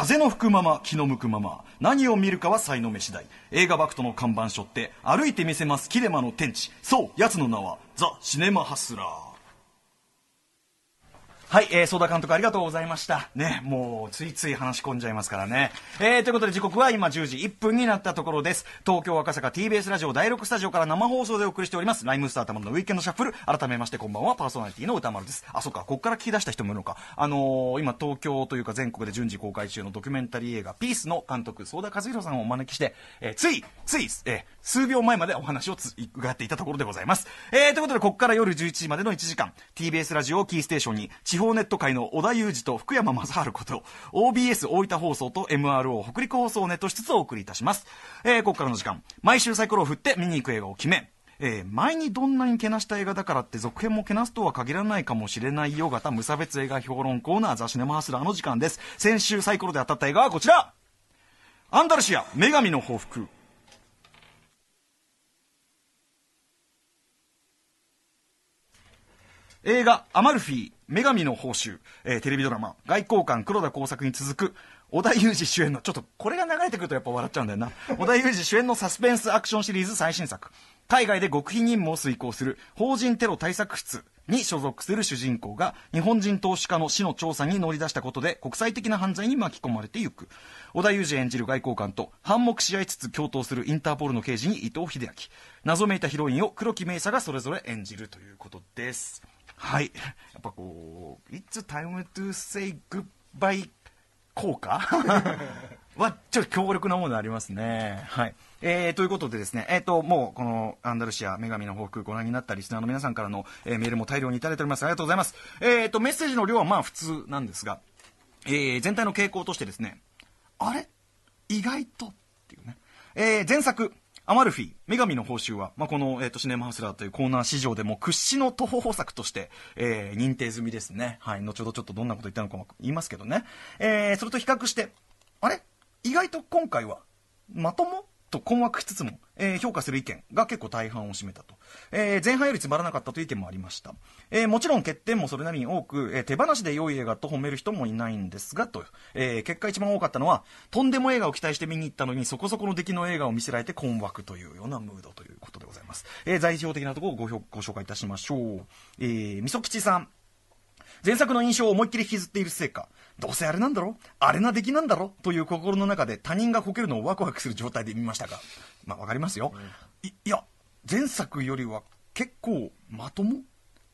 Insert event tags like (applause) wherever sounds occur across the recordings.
風の吹くまま気の向くまま何を見るかは才能目次第映画バクトの看板書って歩いてみせますキレマの天地そうつの名はザ・シネマハスラーはい、えー、相田監督ありがとうございました。ね、もうついつい話し込んじゃいますからね。えー、ということで時刻は今10時1分になったところです。東京赤坂 TBS ラジオ第6スタジオから生放送でお送りしております。ライムスターたまのウィーケンドシャッフル。改めましてこんばんは、パーソナリティの歌丸です。あ、そっか、ここから聞き出した人もいるのか。あのー、今東京というか全国で順次公開中のドキュメンタリー映画ピースの監督、相田和弘さんをお招きして、えー、つい、つい、えー、数秒前までお話を伺っていたところでございます。えー、ということで、ここから夜11時までの1時間、TBS ラジオキーステーションに、地方ネット界の小田裕二と福山雅治こと、OBS 大分放送と MRO 北陸放送をネットしつつお送りいたします。えー、ここからの時間、毎週サイコロを振って見に行く映画を決め、えー、前にどんなにけなした映画だからって続編もけなすとは限らないかもしれないよ型無差別映画評論コーナーザ・シネマハスラーの時間です先週サイコロで当たった映画はこちらアンダルシア女神の報復映画「アマルフィ女神の報酬」えー、テレビドラマ「外交官黒田耕作」に続く織田裕二主演のちょっとこれが流れてくるとやっぱ笑っちゃうんだよな (laughs) 織田裕二主演のサスペンスアクションシリーズ最新作海外で極秘任務を遂行する法人テロ対策室に所属する主人公が日本人投資家の死の調査に乗り出したことで国際的な犯罪に巻き込まれていく織田裕二演じる外交官と反目し合いつつ共闘するインターポールの刑事に伊藤英明謎めいたヒロインを黒木メイサがそれぞれ演じるということですはい。やっぱこう、It's time to say goodbye 効果 (laughs) は、ちょっと強力なものありますね。はい。えー、ということでですね、えっ、ー、と、もう、この、アンダルシア、女神の報告ご覧になったリスナーの皆さんからの、えー、メールも大量にいただいております。ありがとうございます。えっ、ー、と、メッセージの量はまあ普通なんですが、えー、全体の傾向としてですね、あれ意外とっていうね。えー、前作、アマルフィ、女神の報酬は、まあ、この、えっ、ー、と、シネマハスラーというコーナー市場でも屈指の途方法策として、えー、認定済みですね。はい。後ほどちょっとどんなこと言ったのかも言いますけどね。えー、それと比較して、あれ意外と今回は、まともと困惑しつつも、えー、評価する意見が結構大半を占めたと、えー、前半よりつまらなかったという意見もありました、えー、もちろん欠点もそれなりに多く、え手放しで良い映画と褒める人もいないんですがと、え結果一番多かったのはとんでも映画を期待して見に行ったのにそこそこの出来の映画を見せられて困惑というようなムードということでございます、え代表的なところをごご紹介いたしましょう、えー、みそきちさん前作の印象を思いっきり引きずっているせいか、どうせあれなんだろあれな出来なんだろという心の中で他人がこけるのをワクワクする状態で見ましたが、まあわかりますよ。うん、いいや、前作よりは結構まとも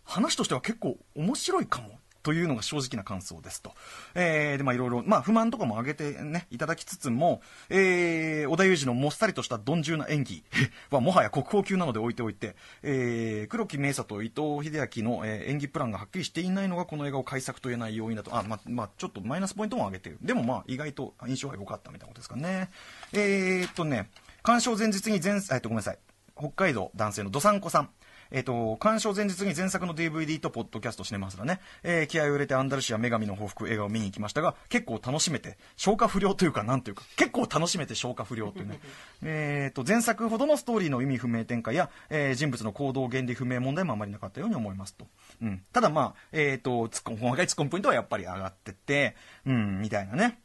話としては結構面白いかもというのが正直な感想ですと。えー、で、まあいろいろ、まあ不満とかも挙げてね、いただきつつも、えー、織田裕二のもっさりとした鈍重な演技はもはや国宝級なので置いておいて、えー、黒木明沙と伊藤英明の、えー、演技プランがはっきりしていないのがこの映画を改作と言えない要因だと。あ、まあ、まあ、ちょっとマイナスポイントも挙げてる。でもまあ意外と印象が良かったみたいなことですかね。えー、っとね、鑑賞前日に前、えっとごめんなさい。北海道男性のどさんこさん。えっ、ー、と、鑑賞前日に前作の DVD とポッドキャストしてますらね、えー、気合を入れてアンダルシア女神の報復映画を見に行きましたが、結構楽しめて、消化不良というか、なんというか、結構楽しめて消化不良というね。(laughs) えっと、前作ほどのストーリーの意味不明展開や、えー、人物の行動原理不明問題もあまりなかったように思いますと。うん。ただまあ、えっ、ー、と、ツッコミ、細かいツッコミポイントはやっぱり上がってて、うん、みたいなね。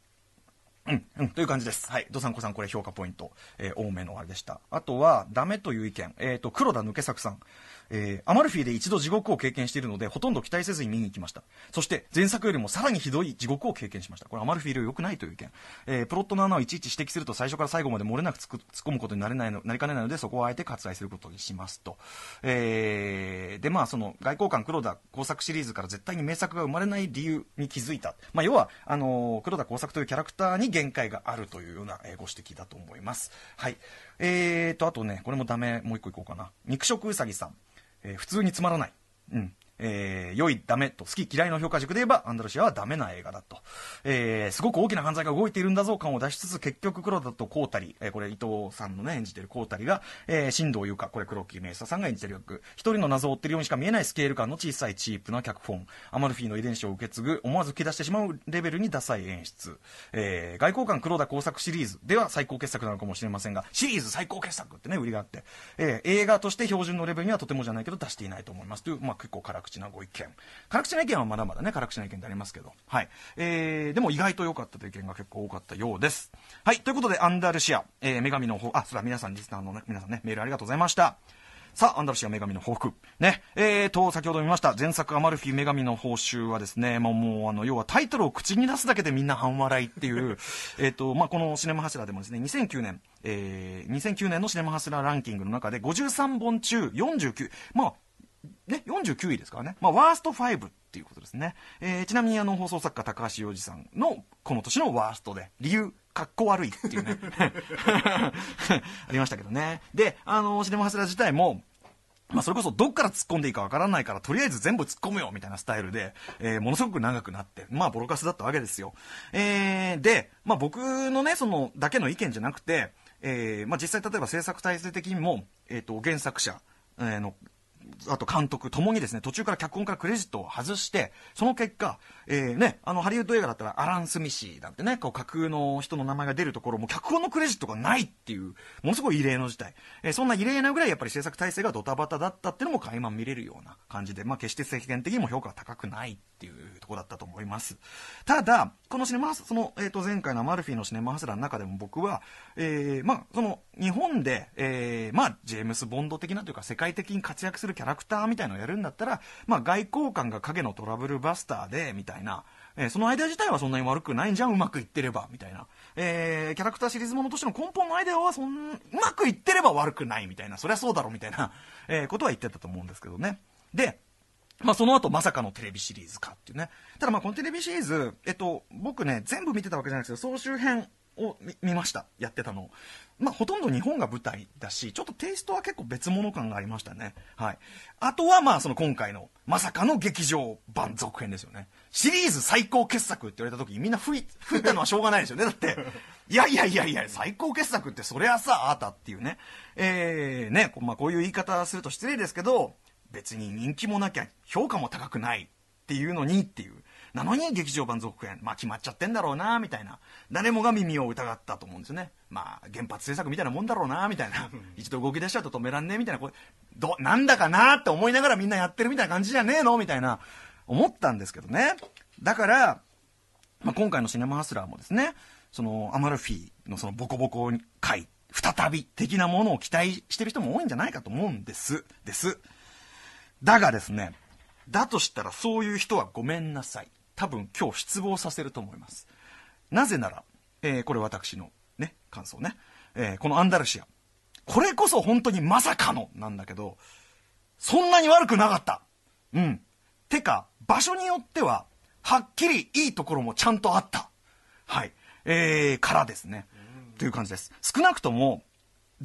うん、うん、という感じです。はい。どさんこさん、これ評価ポイント、えー、多めのあれでした。あとは、ダメという意見。えっ、ー、と、黒田抜け作さん。えー、アマルフィで一度地獄を経験しているのでほとんど期待せずに見に行きましたそして前作よりもさらにひどい地獄を経験しましたこれアマルフィでは良くないという意見、えー、プロットの穴をいちいち指摘すると最初から最後まで漏れなく突っ込むことになれないのなりかねないのでそこをあえて割愛することにしますと、えー、でまあその外交官黒田工作シリーズから絶対に名作が生まれない理由に気づいた、まあ、要はあの黒田工作というキャラクターに限界があるというような、えご指摘だと思いますはいえーとあとねこれもダメもう一個いこうかな肉食うさぎさんえー、普通につまらない。うん。えー、良い、ダメと、好き嫌いの評価軸で言えば、アンドロシアはダメな映画だと。えー、すごく大きな犯罪が動いているんだぞ感を出しつつ、結局黒田とコータリ、えー、これ伊藤さんのね、演じてるコータリが、えー、新藤優香、これ黒木明久さんが演じてる役、一人の謎を追ってるようにしか見えないスケール感の小さいチープな脚本、アマルフィの遺伝子を受け継ぐ、思わず吹き出してしまうレベルにダサい演出、えー、外交官黒田工作シリーズでは最高傑作なのかもしれませんが、シリーズ最高傑作ってね、売りがあって、えー、映画として標準のレベルにはとてもじゃないけど出していないと思いますという、まあ結構辛口口なご意見辛口な意見はまだまだね辛口な意見でありますけど、はいえー、でも意外と良かったという意見が結構多かったようですはいということでアンダルシア、えー、女神の方あそれは皆さんリスナーの、ね、皆さんねメールありがとうございましたさあ、アンダルシア女神の報復。ね。えーと、先ほど見ました、前作アマルフィ女神の報酬はですね、まあ、もう、あの、要はタイトルを口に出すだけでみんな半笑いっていう、(laughs) えっと、まあ、このシネマ柱でもですね、2009年、えー、2009年のシネマ柱ラランキングの中で53本中49、まあ、ね、49位ですからね。まあ、ワースト5っていうことですね。えー、ちなみにあの、放送作家高橋洋二さんの、この年のワーストで、理由、格好悪いっていうね。(laughs) ありましたけどね。で、あの、シネマハスラ自体も、まあ、それこそどっから突っ込んでいいかわからないから、とりあえず全部突っ込むよみたいなスタイルで、えー、ものすごく長くなって、まあ、ボロカスだったわけですよ。えー、で、まあ、僕のね、その、だけの意見じゃなくて、えー、まあ、実際例えば制作体制的にも、えっ、ー、と、原作者、えー、のあと監督ともにですね、途中から脚本からクレジットを外して、その結果、えー、ね、あの、ハリウッド映画だったらアラン・スミシーなんてね、こう架空の人の名前が出るところも脚本のクレジットがないっていう、ものすごい異例の事態。えー、そんな異例なぐらいやっぱり制作体制がドタバタだったっていうのも垣間見れるような感じで、まあ決して世間的にも評価は高くないっていうとこだったと思います。ただ、このシネマその、えっ、ー、と、前回のマルフィのシネマハスラーの中でも僕は、えー、まあ、その、日本で、えー、まあ、ジェームス・ボンド的なというか世界的に活躍するキャララクターみたいのをやるんだったら、まあ、外交官が影のトラブルバスターで、みたいな、えー、その間自体はそんなに悪くないんじゃん、うまくいってれば、みたいな。えー、キャラクターシリーズものとしての根本のアイデアは、そん、うまくいってれば悪くない、みたいな、そりゃそうだろ、みたいな、えー、ことは言ってたと思うんですけどね。で、まあその後まさかのテレビシリーズかっていうね。ただまあこのテレビシリーズ、えっと、僕ね、全部見てたわけじゃないですけど、総集編を見ました、やってたの。まあ、ほとんど日本が舞台だし、ちょっとテイストは結構別物感がありましたね。はい。あとは、まあ、その今回の、まさかの劇場版続編ですよね。シリーズ最高傑作って言われた時、みんな吹い、吹いたのはしょうがないですよね。だって、いやいやいやいや、最高傑作ってそれはさ、ああたっていうね。えー、ね、まあ、こういう言い方すると失礼ですけど、別に人気もなきゃ評価も高くないっていうのにっていう。なのに劇場版続編、まあ決まっちゃってんだろうな、みたいな。誰もが耳を疑ったと思うんですよね。まあ原発政策みたいなもんだろうな、みたいな。一度動き出しちゃうと止めらんねえ、みたいな。これ、ど、なんだかなって思いながらみんなやってるみたいな感じじゃねえのみたいな、思ったんですけどね。だから、まあ、今回のシネマハスラーもですね、そのアマルフィのそのボコボコ回、再び的なものを期待してる人も多いんじゃないかと思うんです。です。だがですね、だとしたらそういう人はごめんなさい。多分今日失望させると思います。なぜなら、えー、これ私のね、感想ね。えー、このアンダルシア。これこそ本当にまさかのなんだけど、そんなに悪くなかった。うん。てか、場所によっては、はっきりいいところもちゃんとあった。はい。えー、からですね。という感じです。少なくとも、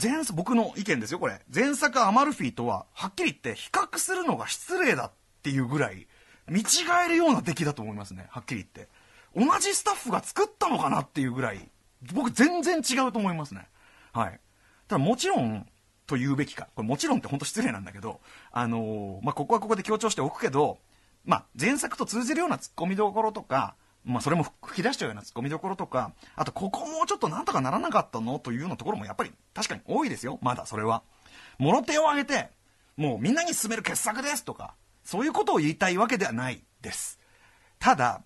前僕の意見ですよ、これ。前作アマルフィとは、はっきり言って比較するのが失礼だっていうぐらい、見違えるような出来だと思いますねはっきり言って同じスタッフが作ったのかなっていうぐらい僕全然違うと思いますねはいただもちろんと言うべきかこれもちろんって本当失礼なんだけどあのー、まあ、ここはここで強調しておくけど、まあ、前作と通じるようなツッコミどころとかまあ、それも吹き出しちゃうようなツッコミどころとか、あと、ここもうちょっとなんとかならなかったのというようなところもやっぱり確かに多いですよ、まだそれは。もろ手を挙げて、もうみんなに勧める傑作ですとか、そういうことを言いたいわけではないです。ただ、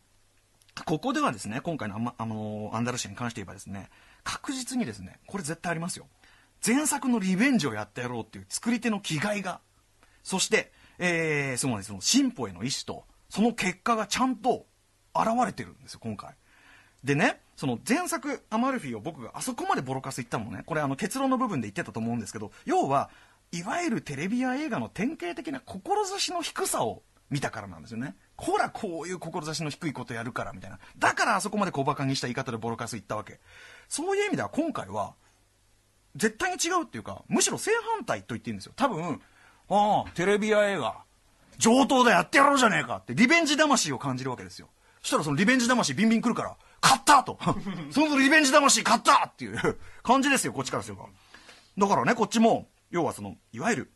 ここではですね、今回のあ、あのアンダルシアに関して言えばですね、確実にですね、これ絶対ありますよ。前作のリベンジをやってやろうっていう作り手の気概が、そして、えー、そのその進歩への意志と、その結果がちゃんと現れてるんですよ、今回。でね、その前作アマルフィを僕があそこまでボロカス言ったのもね、これあの結論の部分で言ってたと思うんですけど、要はいわゆるテレビや映画の典型的な志の低さを見たからなんですよね。ほら、こういう志の低いことやるから、みたいな。だからあそこまで小馬鹿にした言い方でボロカス言ったわけ。そういう意味では今回は、絶対に違うっていうか、むしろ正反対と言っていいんですよ。多分、ああ、テレビや映画、上等だ、やってやろうじゃねえかって、リベンジ魂を感じるわけですよ。そしたらそのリベンジ魂ビンビン来るから、勝ったと (laughs) そのリベンジ魂勝ったっていう感じですよ、こっちからすれば。だからね、こっちも、要はその、いわゆる、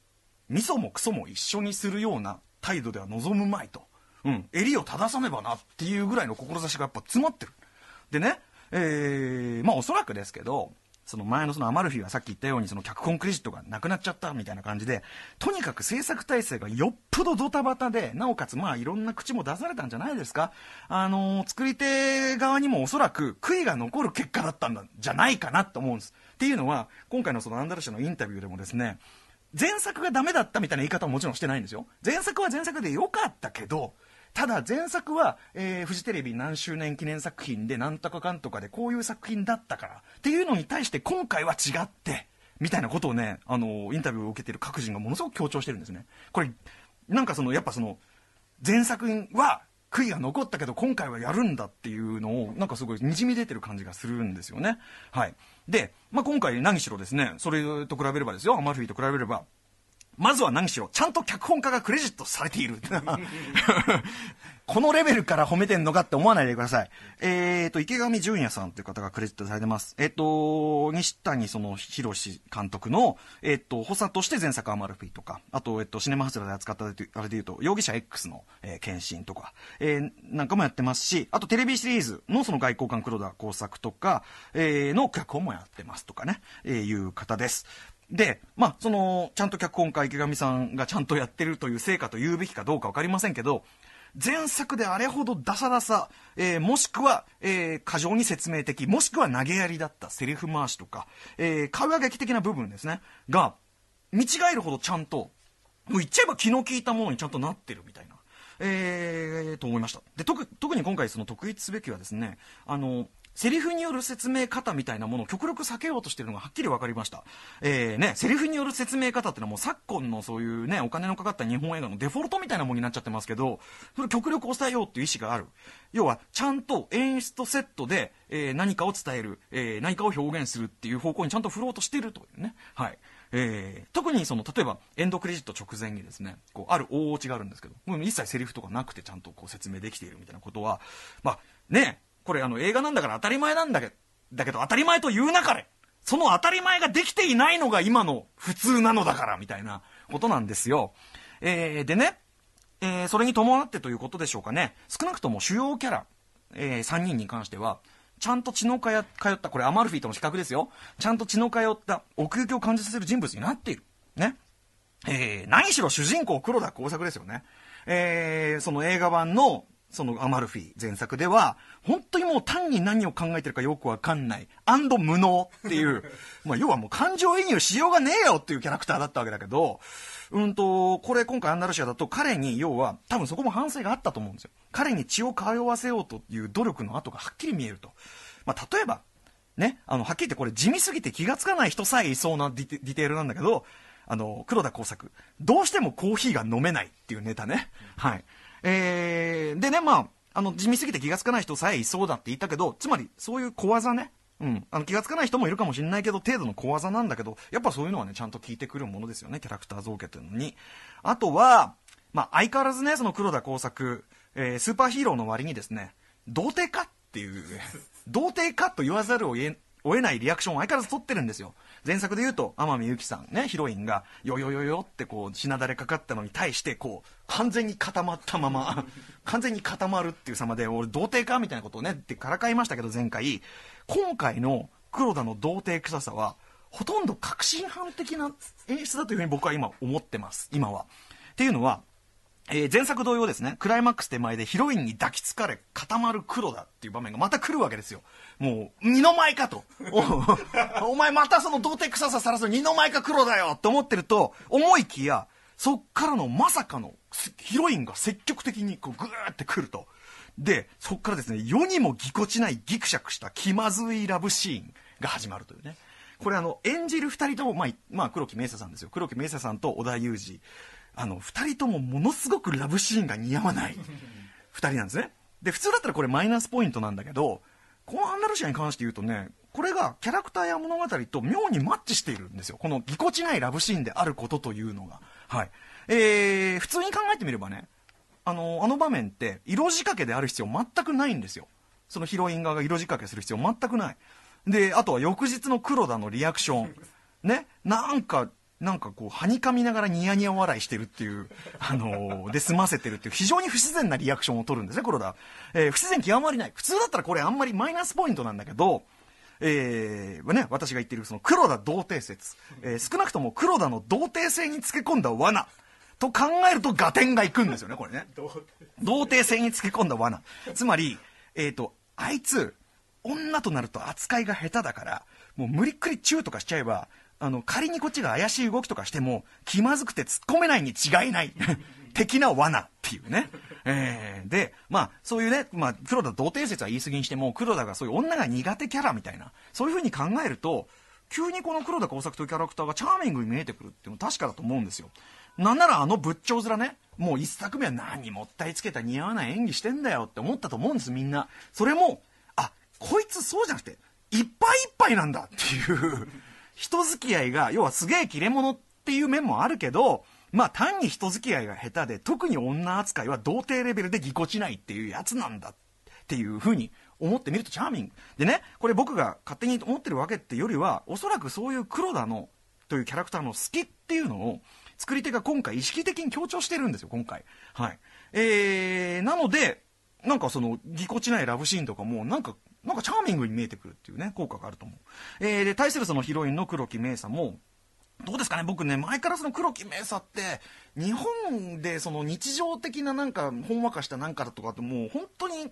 味噌もクソも一緒にするような態度では望むまいと。うん、襟を正さねばなっていうぐらいの志がやっぱ詰まってる。でね、えー、まあおそらくですけど、その前のそのアマルフィはさっき言ったようにその脚本クレジットがなくなっちゃったみたいな感じで、とにかく制作体制がよっぽどドタバタで、なおかつまあいろんな口も出されたんじゃないですか。あのー、作り手側にもおそらく悔いが残る結果だったんじゃないかなと思うんです。っていうのは、今回のそのアンダルシアのインタビューでもですね、前作がダメだったみたいな言い方はもちろんしてないんですよ。前作は前作で良かったけど、ただ前作は、えー、フジテレビ何周年記念作品でなんとかかんとかでこういう作品だったからっていうのに対して今回は違ってみたいなことをね、あのインタビューを受けてる各人がものすごく強調してるんですね。これ、なんかその、やっぱその、前作は悔いが残ったけど今回はやるんだっていうのをなんかすごいにじみ出てる感じがするんですよね。はい。で、まあ、今回何しろですね、それと比べればですよ、アマルフィと比べれば、まずは何しろ、ちゃんと脚本家がクレジットされている。このレベルから褒めてんのかって思わないでください。えっ、ー、と、池上淳也さんという方がクレジットされてます。えっ、ー、と、西谷その博監督の、えっ、ー、と、補佐として前作アマルフィとか、あと、えっ、と、シネマハスラで扱ったあれで言うと、容疑者 X の、えー、検診とか、えー、なんかもやってますし、あとテレビシリーズのその外交官黒田工作とか、えー、の脚本もやってますとかね、えー、いう方です。で、まあ、その、ちゃんと脚本家池上さんがちゃんとやってるという成果と言うべきかどうか分かりませんけど、前作であれほどダサダサ、えー、もしくは、えー、過剰に説明的、もしくは投げやりだったセリフ回しとか、えー、会話劇的な部分ですね、が、見違えるほどちゃんと、もう言っちゃえば気の利いたものにちゃんとなってるみたいな、えー、と思いました。で、特、特に今回その特筆すべきはですね、あの、セリフによる説明方みたいなものを極力避けようとしてるのがはっきり分かりました。えー、ね、セリフによる説明方ってのはもう昨今のそういうね、お金のかかった日本映画のデフォルトみたいなものになっちゃってますけど、それ極力抑えようっていう意思がある。要は、ちゃんと演出とセットで、えー、何かを伝える、えー、何かを表現するっていう方向にちゃんと振ろうとしてるというね。はい。えー、特にその例えばエンドクレジット直前にですねこうある大落ちがあるんですけどもう一切セリフとかなくてちゃんとこう説明できているみたいなことはまあねこれあの映画なんだから当たり前なんだけだけど当たり前と言うなかれその当たり前ができていないのが今の普通なのだからみたいなことなんですよ。えー、でね、えー、それに伴ってということでしょうかね少なくとも主要キャラ、えー、3人に関してはちゃんと血の通ったこれアマルフィとの比較ですよちゃんと血の通った奥行きを感じさせる人物になっている。ね。えー、何しろ主人公黒田耕作ですよね。えー、その映画版のそのアマルフィ前作では、本当にもう単に何を考えてるかよくわかんない、アンド無能っていう、(laughs) まあ要はもう感情移入しようがねえよっていうキャラクターだったわけだけど、うんと、これ今回アンダルシアだと彼に要は、多分そこも反省があったと思うんですよ。彼に血を通わせようという努力の跡がはっきり見えると。まあ例えば、ね、あの、はっきり言ってこれ地味すぎて気がつかない人さえいそうなディテールなんだけど、あの、黒田耕作。どうしてもコーヒーが飲めないっていうネタね。はい。えー、でね、まあ、あの、地味すぎて気がつかない人さえいそうだって言ったけど、つまり、そういう小技ね。うん。あの、気がつかない人もいるかもしれないけど、程度の小技なんだけど、やっぱそういうのはね、ちゃんと効いてくるものですよね、キャラクター造形というのに。あとは、まあ、相変わらずね、その黒田耕作、えー、スーパーヒーローの割にですね、童貞かっていう、(laughs) 童貞かと言わざるを得追えないリアクションを相変わらず取ってるんですよ。前作で言うと、天海祐希さんね、ヒロインが、よよよよってこう、しなだれかかったのに対して、こう、完全に固まったまま、(laughs) 完全に固まるっていう様で、俺、童貞かみたいなことをね、ってからかいましたけど、前回。今回の黒田の童貞臭さは、ほとんど確信犯的な演出だというふうに僕は今思ってます、今は。っていうのは、えー、前作同様ですね、クライマックス手前でヒロインに抱きつかれ固まる黒だっていう場面がまた来るわけですよ。もう、二の舞かと。お (laughs) 前またその童貞臭ささらす二の舞か黒だよって思ってると、思いきや、そっからのまさかのヒロインが積極的にこうグーって来ると。で、そっからですね、世にもぎこちないギクシャクした気まずいラブシーンが始まるというね。これあの演じる2人とも、まあ、まあ、黒木明沙さんですよ黒木明沙さんと織田裕二あの2人ともものすごくラブシーンが似合わない2 (laughs) 人なんですねで普通だったらこれマイナスポイントなんだけどこのアンダルシアに関して言うとねこれがキャラクターや物語と妙にマッチしているんですよこのぎこちないラブシーンであることというのがはいえー、普通に考えてみればねあのあの場面って色仕掛けである必要全くないんですよそのヒロイン側が色仕掛けする必要全くないであとは翌日の黒田のリアクション (laughs) ねなんかなんかこう、はにかみながらニヤニヤ笑いしてるっていう、(laughs) あのー、で済ませてるっていう、非常に不自然なリアクションを取るんですね、黒田。えー、不自然極まりない。普通だったらこれあんまりマイナスポイントなんだけど、えー、ね、私が言ってるその黒田童貞説、えー、少なくとも黒田の童貞性につけ込んだ罠と考えると合点がいくんですよね、これね。童貞性につけ込んだ罠。つまり、えっ、ー、と、あいつ、女となると扱いが下手だから、もう無理っくりチューとかしちゃえば、あの、仮にこっちが怪しい動きとかしても、気まずくて突っ込めないに違いない。(laughs) 的な罠っていうね。えー、で、まあ、そういうね、まあ、黒田同定説は言い過ぎにしても、黒田がそういう女が苦手キャラみたいな、そういうふうに考えると、急にこの黒田耕作というキャラクターがチャーミングに見えてくるっていうのは確かだと思うんですよ。なんならあの仏頂面ね、もう一作目は何もったいつけた似合わない演技してんだよって思ったと思うんです、みんな。それも、あ、こいつそうじゃなくて、いっぱいいっぱいなんだっていう人付き合いが、要はすげえ切れ者っていう面もあるけど、まあ単に人付き合いが下手で、特に女扱いは童貞レベルでぎこちないっていうやつなんだっていうふうに思ってみるとチャーミング。でね、これ僕が勝手に思ってるわけってよりは、おそらくそういう黒田の、というキャラクターの好きっていうのを、作り手が今回意識的に強調してるんですよ、今回。はい。えー、なので、なんかその、ぎこちないラブシーンとかも、なんかなんかチャーミングに見えてくるっていうね、効果があると思う。えー、で、対するそのヒロインの黒木明さんも、どうですかね僕ね、前からその黒木明イって、日本でその日常的ななんか、ほんわかしたなんかだとかってもう本当に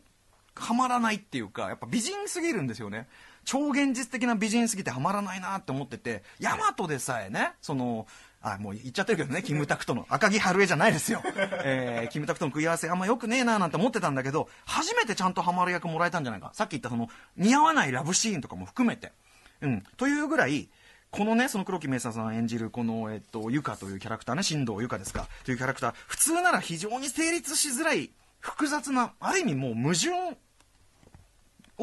はまらないっていうか、やっぱ美人すぎるんですよね。超現実的な美人すぎてはまらないなって思ってて、ヤマトでさえね、その、あもう言っちゃってるけどね、キムタクとの、赤木春江じゃないですよ、(laughs) えー、キムタクとの組み合わせ、あんまよくねえななんて思ってたんだけど、初めてちゃんとハマる役もらえたんじゃないか、さっき言ったその似合わないラブシーンとかも含めて。うん、というぐらい、このね、その黒木メイサさん演じる、この、えっと、ゆかというキャラクターね、新藤ゆかですか、というキャラクター、普通なら非常に成立しづらい、複雑な、ある意味もう矛盾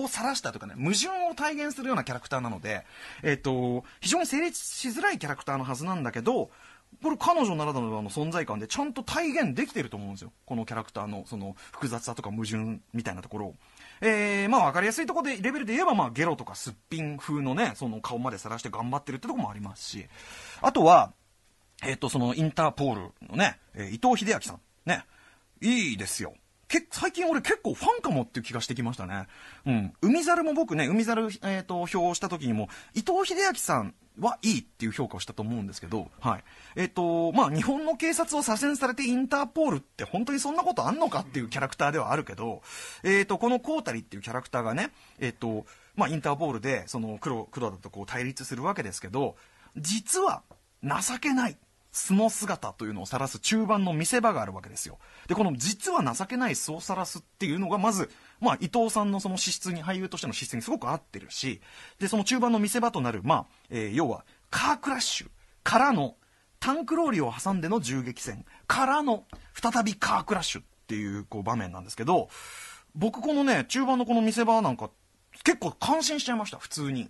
を晒したとかね、矛盾を体現するようなキャラクターなので、えっ、と、非常に成立しづらいキャラクターのはずなんだけど、これ彼女ならではの存在感でちゃんと体現できてると思うんですよ。このキャラクターのその複雑さとか矛盾みたいなところを。えー、まあ分かりやすいとこで、レベルで言えば、まあゲロとかすっぴん風のね、その顔まで晒して頑張ってるってとこもありますし、あとは、えっ、ー、と、そのインターポールのね、えー、伊藤英明さん。ね、いいですよ。け、最近俺結構ファンかもっていう気がしてきましたね。うん。海猿も僕ね、海猿、えっ、ー、と、表をした時にも、伊藤英明さんはいいっていう評価をしたと思うんですけど、はい。えっ、ー、と、まあ、日本の警察を左遷されてインターポールって本当にそんなことあんのかっていうキャラクターではあるけど、えっ、ー、と、このコータリっていうキャラクターがね、えっ、と、まあ、インターポールで、その黒、黒だとこう対立するわけですけど、実は情けない。素の姿というのを晒す中盤の見せ場があるわけですよ。で、この実は情けない素を晒すっていうのが、まず、まあ、伊藤さんのその資質に、俳優としての資質にすごく合ってるし、で、その中盤の見せ場となる、まあ、えー、要は、カークラッシュからの、タンクローリーを挟んでの銃撃戦からの、再びカークラッシュっていう、こう、場面なんですけど、僕このね、中盤のこの見せ場なんか、結構感心しちゃいました、普通に。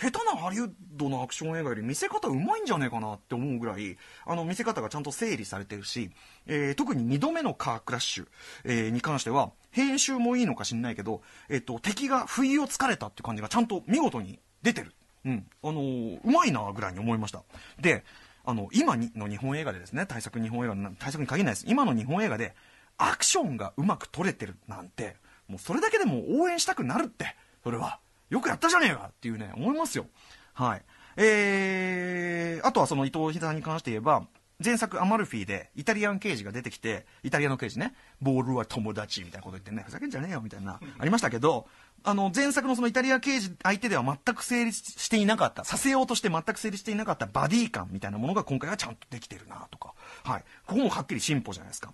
下手なハリウッドのアクション映画より見せ方うまいんじゃねえかなって思うぐらい、あの、見せ方がちゃんと整理されてるし、えー、特に2度目のカークラッシュ、えー、に関しては、編集もいいのか知んないけど、えっ、と、敵が不意をつかれたって感じがちゃんと見事に出てる。うん。あのー、うまいなぐらいに思いました。で、あの、今の日本映画でですね、対策日本映画、対策に限らないです。今の日本映画で、アクションがうまく撮れてるなんて、もうそれだけでも応援したくなるって、それは。よくやったじゃねえかっていうね、思いますよ。はい。えー、あとはその伊藤さんに関して言えば、前作アマルフィでイタリアン刑事が出てきて、イタリアの刑事ね、ボールは友達みたいなこと言ってね、ふざけんじゃねえよみたいな、ありましたけど、あの、前作のそのイタリア刑事相手では全く成立していなかった、させようとして全く成立していなかったバディ感みたいなものが今回はちゃんとできてるなとか、はい。ここもはっきり進歩じゃないですか。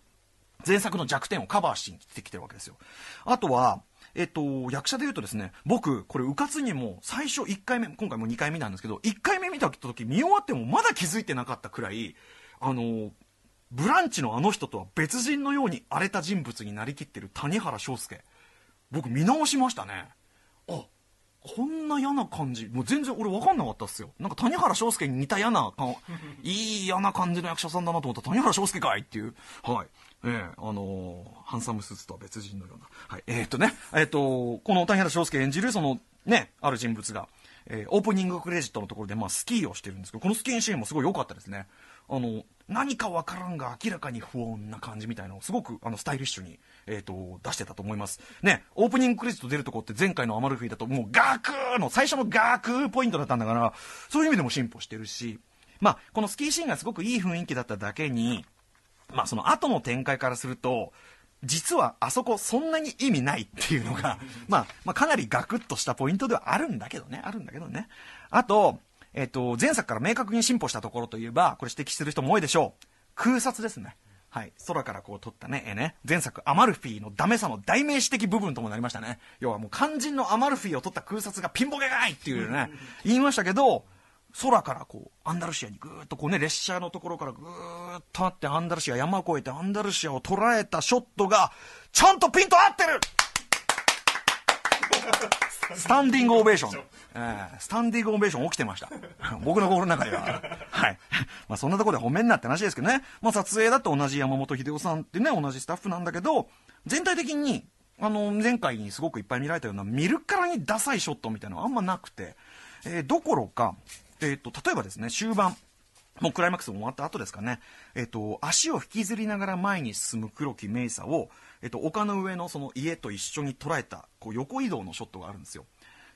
前作の弱点をカバーしてきてるわけですよ。あとは、えっと、役者で言うとですね、僕、これ、うかつにも、最初1回目、今回も2回目なんですけど、1回目見た時、見終わってもまだ気づいてなかったくらい、あの、ブランチのあの人とは別人のように荒れた人物になりきってる谷原章介。僕、見直しましたね。こんな嫌な感じもう全然俺分かんなかったっすよなんか谷原章介に似た嫌な顔 (laughs) いい嫌な感じの役者さんだなと思ったら谷原章介かいっていうはいええー、あのー、ハンサムスーツとは別人のような、はい、えっとねえっとこの谷原章介演じるそのねある人物がえー、オープニングクレジットのところで、まあ、スキーをしてるんですけど、このスキーシーンもすごい良かったですね。あの、何かわからんが明らかに不穏な感じみたいなのをすごくあのスタイリッシュに、えーと、出してたと思いますねオープニングクレジット出るとこって前回のアマルフィだともうガクーの最初のガクーポイントだったんだからそういう意味でも進歩してるしまあこのスキーシーンがすごくいい雰囲気だっただけにまあその後の展開からすると実はあそこそんなに意味ないっていうのが、まあ、まあ、かなりガクッとしたポイントではあるんだけどね、あるんだけどね。あと、えっ、と、前作から明確に進歩したところといえば、これ指摘する人も多いでしょう。空撮ですね。はい、空からこう撮ったね、絵ね、前作、アマルフィのダメさの代名詞的部分ともなりましたね。要はもう肝心のアマルフィを撮った空撮がピンボケがいっていうね、言いましたけど、空からこう、アンダルシアにぐーっとこうね、列車のところからぐーっとあって、アンダルシア、山を越えてアンダルシアを捉えたショットが、ちゃんとピンと合ってるスタンディングオベーション、えー、スタンディングオベーション起きてました (laughs) 僕の心の中では (laughs) はい、まあ、そんなところで褒めんなって話ですけどね、まあ、撮影だと同じ山本秀夫さんってね同じスタッフなんだけど全体的にあの前回にすごくいっぱい見られたような見るからにダサいショットみたいなのはあんまなくて、えー、どころか、えーと例えばですね終盤もうクライマックスも終わった後ですかね、えっと、足を引きずりながら前に進む黒木メイサを、えっと、丘の上のその家と一緒に捉えた、こう横移動のショットがあるんですよ。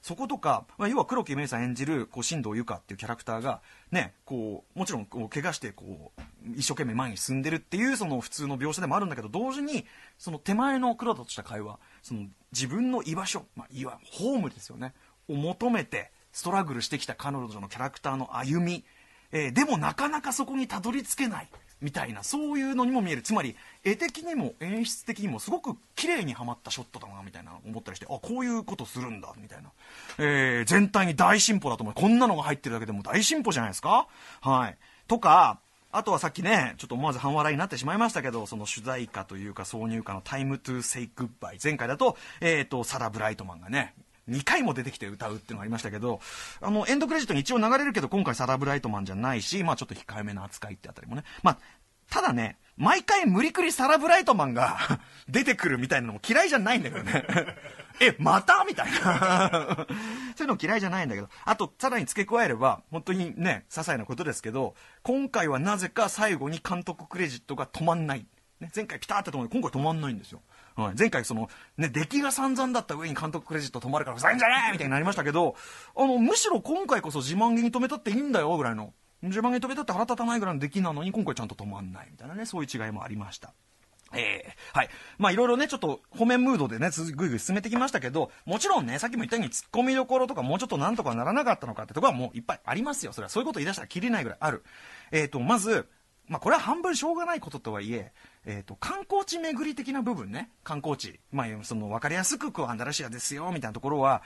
そことか、まあ、要は黒木メイさん演じるこう新藤由香っていうキャラクターが、ね、こうもちろんこう怪我してこう一生懸命前に進んでるっていうその普通の描写でもあるんだけど同時にその手前の黒田とした会話その自分の居場所、まあ、いわホームですよねを求めてストラグルしてきた彼女のキャラクターの歩みえー、でもなかなかそこにたどり着けないみたいなそういうのにも見えるつまり絵的にも演出的にもすごく綺麗にはまったショットだなみたいな思ったりしてあこういうことするんだみたいな、えー、全体に大進歩だと思うこんなのが入ってるだけでも大進歩じゃないですかはいとかあとはさっきね、ちょっと思わず半笑いになってしまいましたけど、その主題歌というか挿入歌のタイムトゥーセイクッバイ。前回だと、えっ、ー、と、サラ・ブライトマンがね、2回も出てきて歌うっていうのがありましたけど、あの、エンドクレジットに一応流れるけど、今回サラブライトマンじゃないし、まあちょっと控えめな扱いってあたりもね。まあ、ただね、毎回無理くりサラ・ブライトマンが (laughs) 出てくるみたいなのも嫌いじゃないんだけどね (laughs) え、またみたいな (laughs) そういうの嫌いじゃないんだけど。あと、さらに付け加えれば、本当にね、些細なことですけど、今回はなぜか最後に監督クレジットが止まんない。ね、前回ピターって止まる今回止まんないんですよ。前回その、ね、出来が散々だった上に監督クレジット止まるからふざけんじゃねえみたいになりましたけど、あの、むしろ今回こそ自慢げに止めたっていいんだよぐらいの、自慢げに止めたって腹立たないぐらいの出来なのに今回ちゃんと止まんないみたいなね、そういう違いもありました。ええー、はい。まあ、いろいろね、ちょっと、褒めムードでね、ぐいぐい進めてきましたけど、もちろんね、さっきも言ったように、突っ込みどころとか、もうちょっとなんとかならなかったのかってとこはもういっぱいありますよ。それは、そういうこと言い出したらきりないぐらいある。えっ、ー、と、まず、まあ、これは半分しょうがないこととはいえ、えーと、観光地巡り的な部分ね観光地、まあ、その分かりやすくこうアンダラシアですよみたいなところは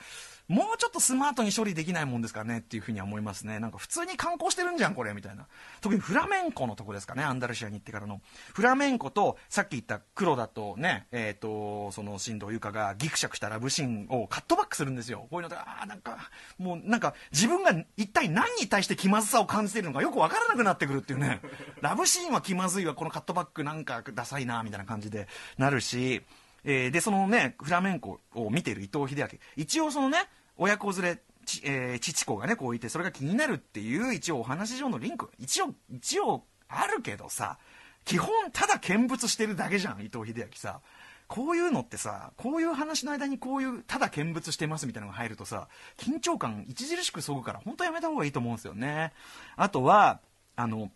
もうちょっとスマートに処理できないもんですかねっていうふうには思いますね。なんか普通に観光してるんじゃん、これ、みたいな。特にフラメンコのとこですかね、アンダルシアに行ってからの。フラメンコと、さっき言った黒だとね、えっ、ー、と、その新藤優香がギクシャクしたラブシーンをカットバックするんですよ。こういうのかああ、なんか、もうなんか自分が一体何に対して気まずさを感じているのかよくわからなくなってくるっていうね。(laughs) ラブシーンは気まずいわ、このカットバックなんかダサいな、みたいな感じでなるし、えー、で、そのね、フラメンコを見てる伊藤英明。一応そのね、親子連れ、ちえー、父子がね、こういて、それが気になるっていう、一応お話上のリンク。一応、一応、あるけどさ、基本ただ見物してるだけじゃん、伊藤英明さ。こういうのってさ、こういう話の間にこういう、ただ見物してますみたいなのが入るとさ、緊張感著しくそぐから、本当やめた方がいいと思うんですよね。あとは、あの、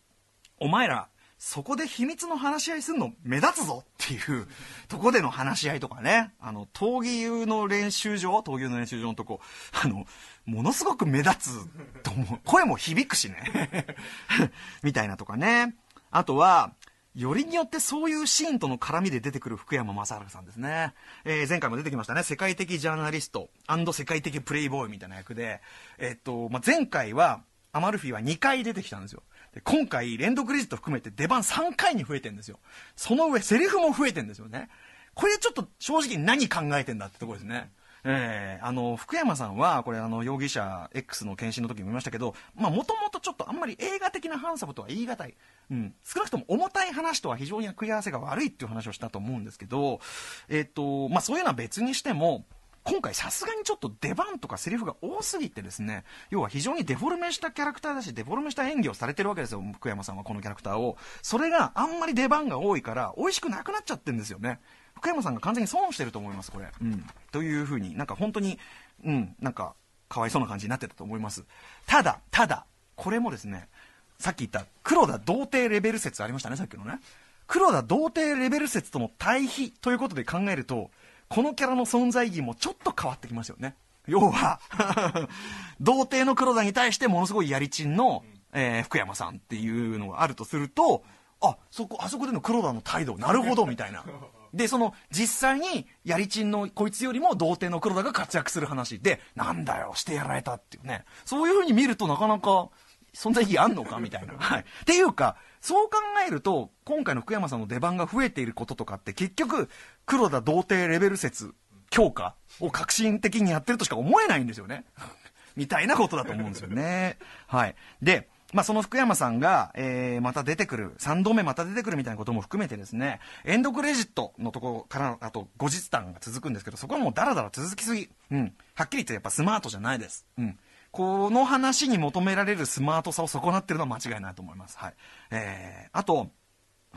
お前ら、そこで秘密の話し合いするの目立つぞっていうとこでの話し合いとかね、あの、闘牛の練習場、闘牛の練習場のとこ、あの、ものすごく目立つと思う。声も響くしね。(laughs) みたいなとかね。あとは、よりによってそういうシーンとの絡みで出てくる福山雅治さんですね。えー、前回も出てきましたね。世界的ジャーナリスト世界的プレイボーイみたいな役で、えっと、まあ、前回は、アマルフィは2回出てきたんですよ。今回、連動クレジット含めて出番3回に増えてんですよ。その上、セリフも増えてんですよね。これちょっと正直何考えてんだってとこですね。ええー、あの、福山さんは、これあの、容疑者 X の検診の時も見ましたけど、まもともとちょっとあんまり映画的なハンサムとは言い難い。うん。少なくとも重たい話とは非常に食い合わせが悪いっていう話をしたと思うんですけど、えっ、と、まあ、そういうのは別にしても、今回さすがにちょっと出番とかセリフが多すぎてですね、要は非常にデフォルメしたキャラクターだし、デフォルメした演技をされてるわけですよ、福山さんはこのキャラクターを。それがあんまり出番が多いから、美味しくなくなっちゃってるんですよね。福山さんが完全に損してると思います、これ。うん。というふうに、なんか本当に、うん、なんか、かわいそうな感じになってたと思います。ただ、ただ、これもですね、さっき言った黒田童貞レベル説ありましたね、さっきのね。黒田童貞レベル説との対比ということで考えると、このキャラの存在意義もちょっと変わってきますよね。要は (laughs) 童貞の黒田に対してものすごいやりちんの、えー、福山さんっていうのがあるとすると、あ、そこ、あそこでの黒田の態度、なるほど、みたいな。(laughs) で、その、実際に、やりちんのこいつよりも童貞の黒田が活躍する話で、なんだよ、してやられたっていうね。そういうふうに見るとなかなか、存在意義あんのかみたいな。(laughs) はい。っていうか、そう考えると、今回の福山さんの出番が増えていることとかって結局、黒田童貞レベル説強化を革新的にやってるとしか思えないんですよね。(laughs) みたいなことだと思うんですよね。はい。で、まあ、その福山さんが、えー、また出てくる、3度目また出てくるみたいなことも含めてですね、エンドクレジットのところから、あと後日談が続くんですけど、そこはもうダラダラ続きすぎ。うん。はっきり言ってやっぱスマートじゃないです。うん。この話に求められるスマートさを損なってるのは間違いないと思います。はい。えー、あと、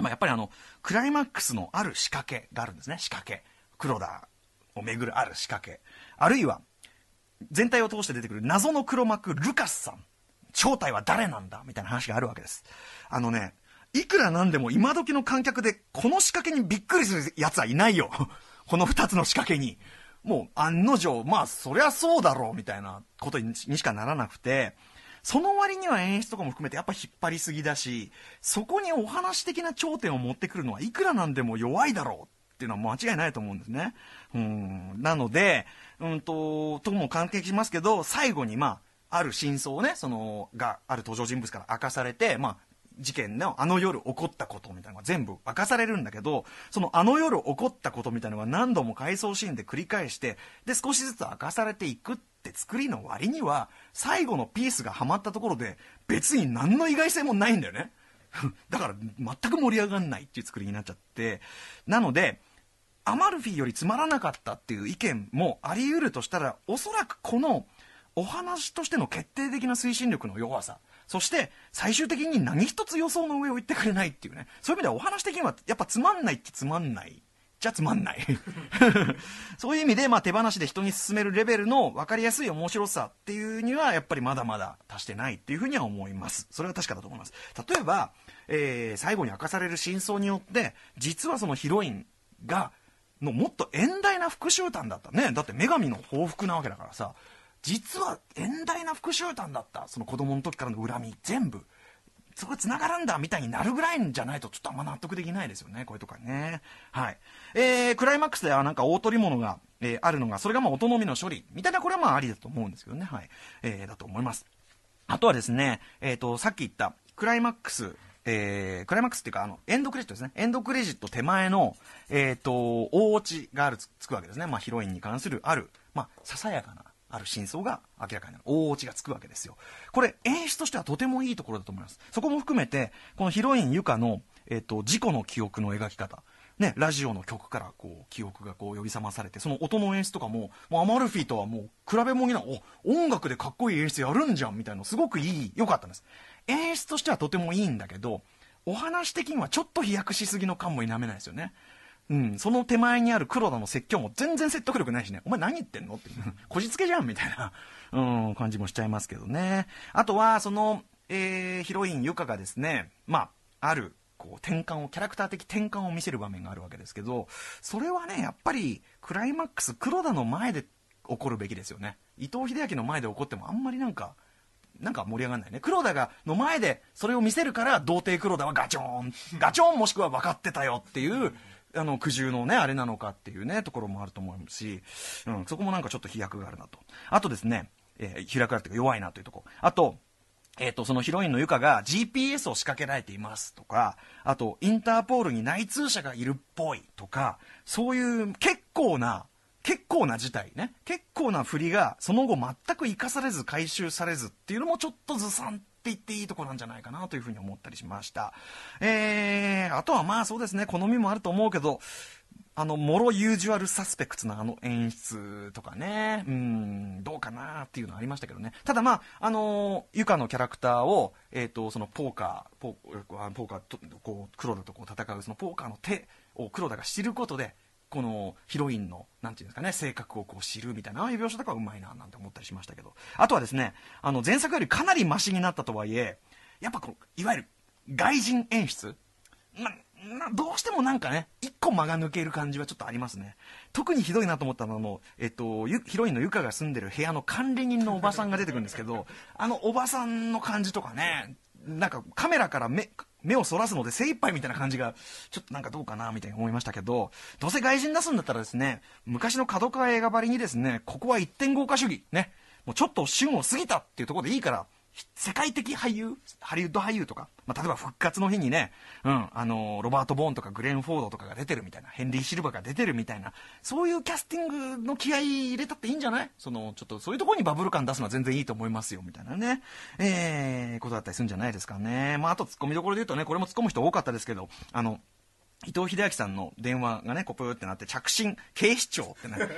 まあ、やっぱりあの、クライマックスのある仕掛けがあるんですね。仕掛け。黒田をめぐるある仕掛け。あるいは、全体を通して出てくる謎の黒幕、ルカスさん。正体は誰なんだみたいな話があるわけです。あのね、いくらなんでも今時の観客でこの仕掛けにびっくりする奴はいないよ。(laughs) この2つの仕掛けに。もう案の定、まあそりゃそうだろうみたいなことにしかならなくて、その割には演出とかも含めてやっぱ引っ張りすぎだし、そこにお話的な頂点を持ってくるのはいくらなんでも弱いだろうっていうのは間違いないと思うんですね。うん。なので、うんと、とも関係しますけど、最後にまあ、ある真相をね、その、がある登場人物から明かされて、まあ、事件のあの夜起こったことみたいなのが全部明かされるんだけど、そのあの夜起こったことみたいなのが何度も回想シーンで繰り返して、で、少しずつ明かされていくって作りの割には、最後のピースがはまったところで、別に何の意外性もないんだよね。(laughs) だから全く盛り上がんないっていう作りになっちゃって、なので、アマルフィよりつまらなかったっていう意見もあり得るとしたら、おそらくこのお話としての決定的な推進力の弱さ。そして、最終的に何一つ予想の上を言ってくれないっていうね。そういう意味ではお話的には、やっぱつまんないってつまんないじゃつまんない (laughs) そういう意味で、まあ、手放しで人に勧めるレベルの分かりやすい面白さっていうにはやっぱりまだまだ達してないっていうふうには思いますそれは確かだと思います例えば、えー、最後に明かされる真相によって実はそのヒロインがのもっと遠大な復讐譚だったねだって女神の報復なわけだからさ実は遠大な復讐団だった。その子供の時からの恨み、全部。そこ繋がるんだみたいになるぐらいじゃないとちょっとあんま納得できないですよね、こういうとこはね。はい。えー、クライマックスではなんか大取り物が、えー、あるのが、それがまあ音のみの処理みたいな、これはまあありだと思うんですけどね、はい。えー、だと思います。あとはですね、えっ、ー、と、さっき言ったクライマックス、えー、クライマックスっていうか、あの、エンドクレジットですね。エンドクレジット手前の、えっ、ー、と、大落ちがあるつ、つくわけですね。まあヒロインに関するある、まあ、ささやかな、ある真相が明らかになる大落ちがつくわけですよこれ演出としてはとてもいいところだと思いますそこも含めてこのヒロインゆかの、えっと、事故の記憶の描き方ね、ラジオの曲からこう記憶がこう呼び覚まされてその音の演出とかももうアマルフィとはもう比べもになお音楽でかっこいい演出やるんじゃんみたいなすごくいい良かったんです演出としてはとてもいいんだけどお話的にはちょっと飛躍しすぎの感も否めないですよねうん、その手前にある黒田の説教も全然説得力ないしね、お前何言ってんのって、こじつけじゃんみたいな、(laughs) うん、感じもしちゃいますけどね。あとは、その、えー、ヒロイン、ゆかがですね、まあ、ある、こう、転換を、キャラクター的転換を見せる場面があるわけですけど、それはね、やっぱり、クライマックス、黒田の前で起こるべきですよね。伊藤英明の前で起こっても、あんまりなんか、なんか盛り上がらないね。黒田が、の前でそれを見せるから、童貞黒田はガチョーン、ガチョーンもしくは分かってたよっていうあの苦渋のねあれなのかっていうねところもあると思うし、うん、そこもなんかちょっと飛躍があるなとあとですね、えー、開かれていうか弱いなというとこあとえっ、ー、と、そのヒロインのユカが GPS を仕掛けられていますとか、あと、インターポールに内通者がいるっぽいとか、そういう結構な、結構な事態ね、結構な振りが、その後全く生かされず回収されずっていうのもちょっとずさんって言っていいとこなんじゃないかなというふうに思ったりしました。えー、あとはまあそうですね、好みもあると思うけど、あの、もろユージュアルサスペクツなあの演出とかね、うん、どうかなっていうのありましたけどね。ただまあ、あのー、ゆかのキャラクターを、えっ、ー、と、そのポーカー、ポーポーカーと、こう、黒田とこう戦う、そのポーカーの手を黒田が知ることで、このヒロインの、なんていうんですかね、性格をこう知るみたいな、ああいう描写とかはうまいな、なんて思ったりしましたけど。あとはですね、あの、前作よりかなりマシになったとはいえ、やっぱこの、いわゆる、外人演出まどうしてもなんかね、一個間が抜ける感じはちょっとありますね。特にひどいなと思ったのは、あの、えっと、ヒロインのゆかが住んでる部屋の管理人のおばさんが出てくるんですけど、あのおばさんの感じとかね、なんかカメラから目、目をそらすので精一杯みたいな感じが、ちょっとなんかどうかな、みたいに思いましたけど、どうせ外人出すんだったらですね、昔の角川映画ばりにですね、ここは1.5華主義、ね、もうちょっと旬を過ぎたっていうところでいいから、世界的俳優、ハリウッド俳優とか、まあ、例えば復活の日にね、うん、あのー、ロバート・ボーンとかグレン・フォードとかが出てるみたいな、ヘンリー・シルバーが出てるみたいな、そういうキャスティングの気合入れたっていいんじゃないその、ちょっとそういうとこにバブル感出すのは全然いいと思いますよ、みたいなね、えー、ことだったりするんじゃないですかね。まあ、あとツッコミどころで言うとね、これもツッコむ人多かったですけど、あの、伊藤英明さんの電話がね、こぷーってなって、着信、警視庁ってなる。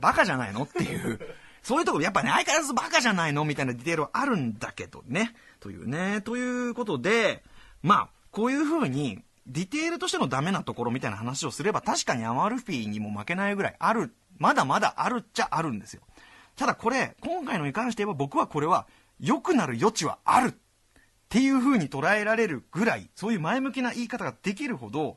バカじゃないのっていう。そういうとこやっぱね、相変わらずバカじゃないのみたいなディテールはあるんだけどね。というね。ということで、まあ、こういう風に、ディテールとしてのダメなところみたいな話をすれば、確かにアマルフィにも負けないぐらいある、まだまだあるっちゃあるんですよ。ただこれ、今回のに関して言えば僕はこれは、良くなる余地はあるっていう風に捉えられるぐらい、そういう前向きな言い方ができるほど、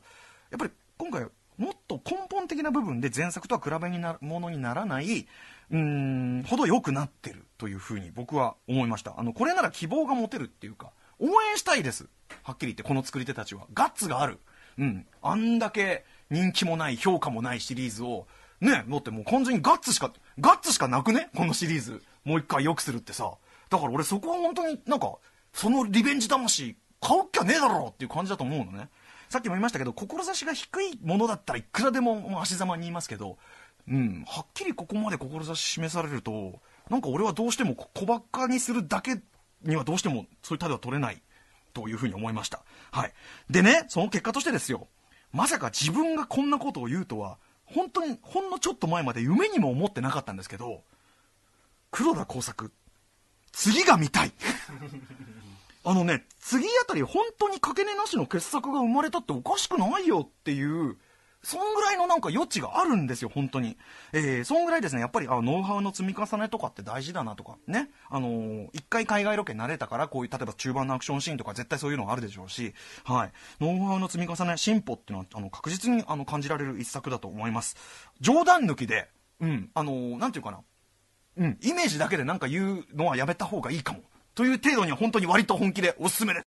やっぱり今回、もっと根本的な部分で前作とは比べになるものにならないうん、ほど良くなってるというふうに僕は思いました。あの、これなら希望が持てるっていうか、応援したいです。はっきり言って、この作り手たちは。ガッツがある。うん。あんだけ人気もない、評価もないシリーズを、ね、だってもう完全にガッツしか、ガッツしかなくねこのシリーズ。もう一回良くするってさ。だから俺そこは本当になんか、そのリベンジ魂、買うっきゃねえだろっていう感じだと思うのね。さっきも言いましたけど、志が低いものだったらいくらでも足ざまに言いますけど、うん、はっきりここまで志示されるとなんか俺はどうしても小っかにするだけにはどうしてもそういう態度は取れないというふうに思いました。はい。でね、その結果としてですよ、まさか自分がこんなことを言うとは、本当にほんのちょっと前まで夢にも思ってなかったんですけど、黒田耕作、次が見たい (laughs) あのね、次あたり本当にかけねなしの傑作が生まれたっておかしくないよっていうそんぐらいのなんか余地があるんですよ、本当に。えー、そんぐらいですね、やっぱり、あノウハウの積み重ねとかって大事だなとか、ね。あのー、一回海外ロケ慣れたから、こういう、例えば中盤のアクションシーンとか絶対そういうのがあるでしょうし、はい。ノウハウの積み重ね、進歩っていうのは、あの、確実に、あの、感じられる一作だと思います。冗談抜きで、うん、あのー、なんていうかな。うん、イメージだけでなんか言うのはやめた方がいいかも。という程度には本当に割と本気でおすすめです。